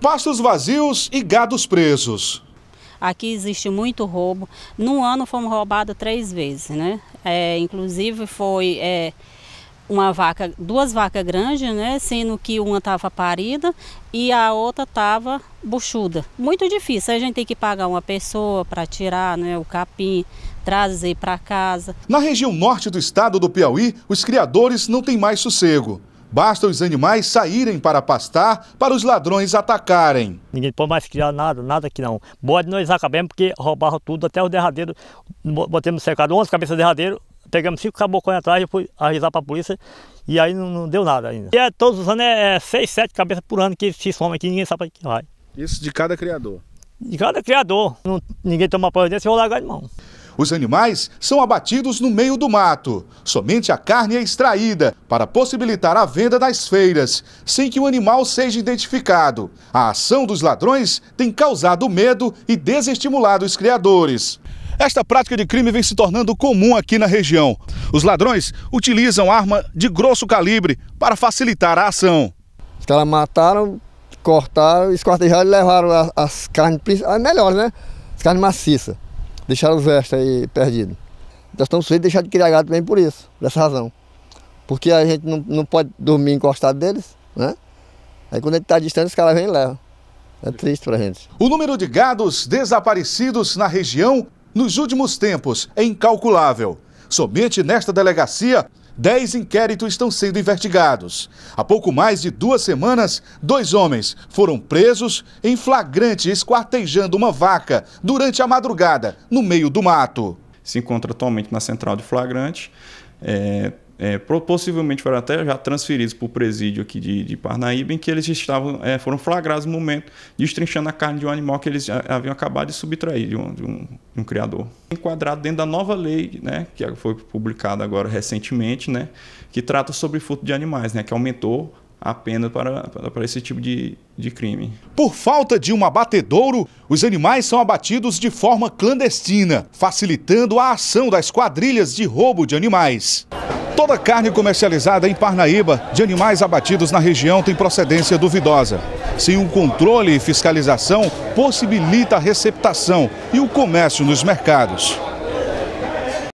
pastos vazios e gados presos. Aqui existe muito roubo. No ano fomos roubados três vezes, né? É, inclusive foi é, uma vaca, duas vacas grandes, né? Sendo que uma estava parida e a outra estava buchuda. Muito difícil. A gente tem que pagar uma pessoa para tirar, né? O capim trazer para casa. Na região norte do estado do Piauí, os criadores não têm mais sossego. Basta os animais saírem para pastar para os ladrões atacarem. Ninguém pode mais criar nada, nada aqui não. Bode nós acabamos porque roubaram tudo, até o derradeiro. Botamos cercado 11 cabeças de derradeiro, pegamos cinco cabocões atrás, e fui avisar para a polícia e aí não, não, deu nada ainda. E é, todos os anos é, é seis, sete cabeças por ano que se soma aqui ninguém sabe para que vai. Isso de cada criador? De cada criador. Não, ninguém toma providência, eu vou largar de mão. Os animais são abatidos no meio do mato. Somente a carne é extraída para possibilitar a venda nas feiras, sem que o animal seja identificado. A ação dos ladrões tem causado medo e desestimulado os criadores. Esta prática de crime vem se tornando comum aqui na região. Os ladrões utilizam arma de grosso calibre para facilitar a ação. Os caras mataram, cortaram, esquartejaram e levaram as, as carnes, as melhores, né? As carnes maciças deixaram os restos aí perdidos. Nós estamos sujeitos a deixar de criar gado também por isso, dessa razão. Porque a gente não, não pode dormir encostado deles, né? Aí quando a gente está distante, os caras vêm e levam. É triste para a gente. O número de gados desaparecidos na região nos últimos tempos é incalculável. Somente nesta delegacia dez inquéritos estão sendo investigados. Há pouco mais de duas semanas, dois homens foram presos em flagrante esquartejando uma vaca durante a madrugada, no meio do mato. Se encontra atualmente na central de flagrante. É, é, possivelmente foram até já transferidos para o presídio aqui de, de, Parnaíba, em que eles estavam, é, foram flagrados no momento, destrinchando a carne de um animal que eles haviam acabado de subtrair de um, de um, de um criador. Enquadrado dentro da nova lei, né, que foi publicada agora recentemente, né, que trata sobre furto de animais, né, que aumentou a pena para, para esse tipo de, de crime. Por falta de um abatedouro, os animais são abatidos de forma clandestina, facilitando a ação das quadrilhas de roubo de animais. Toda carne comercializada em Parnaíba de animais abatidos na região tem procedência duvidosa. Sem um controle e fiscalização, possibilita a receptação e o comércio nos mercados.